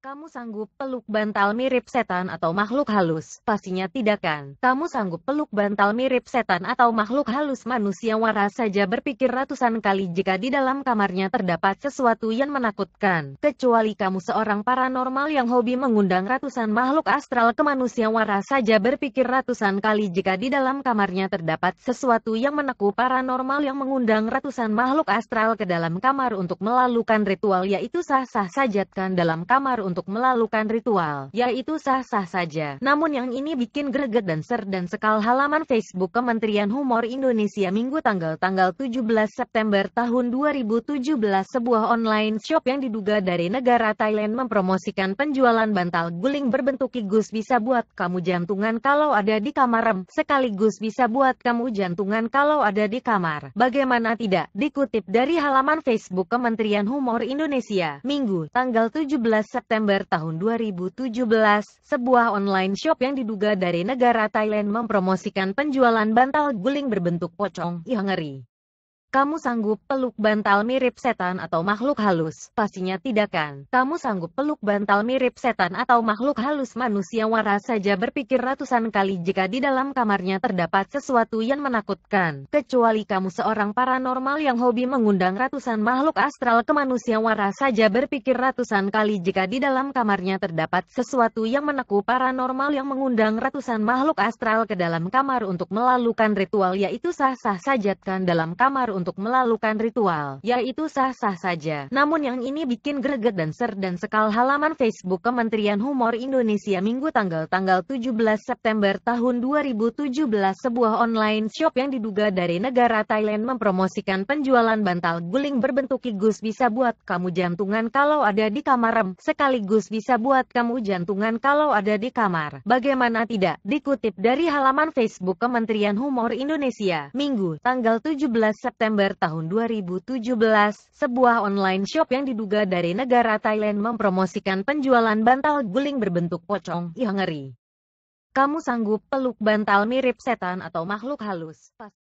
Kamu sanggup peluk bantal mirip setan atau makhluk halus? Pastinya tidak kan. Kamu sanggup peluk bantal mirip setan atau makhluk halus manusia waras saja berpikir ratusan kali jika di dalam kamarnya terdapat sesuatu yang menakutkan. Kecuali kamu seorang paranormal yang hobi mengundang ratusan makhluk astral ke manusia waras saja berpikir ratusan kali jika di dalam kamarnya terdapat sesuatu yang menakutkan. paranormal yang mengundang ratusan makhluk astral ke dalam kamar untuk melalukan ritual yaitu sah-sah sajatkan dalam kamar untuk melalukan ritual, yaitu sah-sah saja. Namun yang ini bikin greget dan ser dan sekal halaman Facebook Kementerian Humor Indonesia Minggu tanggal tanggal 17 September tahun 2017 sebuah online shop yang diduga dari negara Thailand mempromosikan penjualan bantal guling berbentuk igus bisa buat kamu jantungan kalau ada di kamar sekaligus bisa buat kamu jantungan kalau ada di kamar. Bagaimana tidak? Dikutip dari halaman Facebook Kementerian Humor Indonesia, Minggu, tanggal 17 September September tahun 2017, sebuah online shop yang diduga dari negara Thailand mempromosikan penjualan bantal guling berbentuk pocong ngeri. Kamu sanggup peluk bantal mirip setan atau makhluk halus? Pastinya tidak kan. Kamu sanggup peluk bantal mirip setan atau makhluk halus manusia waras saja berpikir ratusan kali jika di dalam kamarnya terdapat sesuatu yang menakutkan. Kecuali kamu seorang paranormal yang hobi mengundang ratusan makhluk astral ke manusia waras saja berpikir ratusan kali jika di dalam kamarnya terdapat sesuatu yang menakutkan. paranormal yang mengundang ratusan makhluk astral ke dalam kamar untuk melalukan ritual yaitu sah-sah sajatkan dalam kamar untuk melalukan ritual, yaitu sah-sah saja. Namun yang ini bikin greget dan ser dan sekal halaman Facebook Kementerian Humor Indonesia Minggu tanggal tanggal 17 September tahun 2017 sebuah online shop yang diduga dari negara Thailand mempromosikan penjualan bantal guling berbentuk igus bisa buat kamu jantungan kalau ada di kamar sekaligus bisa buat kamu jantungan kalau ada di kamar. Bagaimana tidak? Dikutip dari halaman Facebook Kementerian Humor Indonesia, Minggu, tanggal 17 September September tahun 2017, sebuah online shop yang diduga dari negara Thailand mempromosikan penjualan bantal guling berbentuk pocong. Ih iya, ngeri. Kamu sanggup peluk bantal mirip setan atau makhluk halus?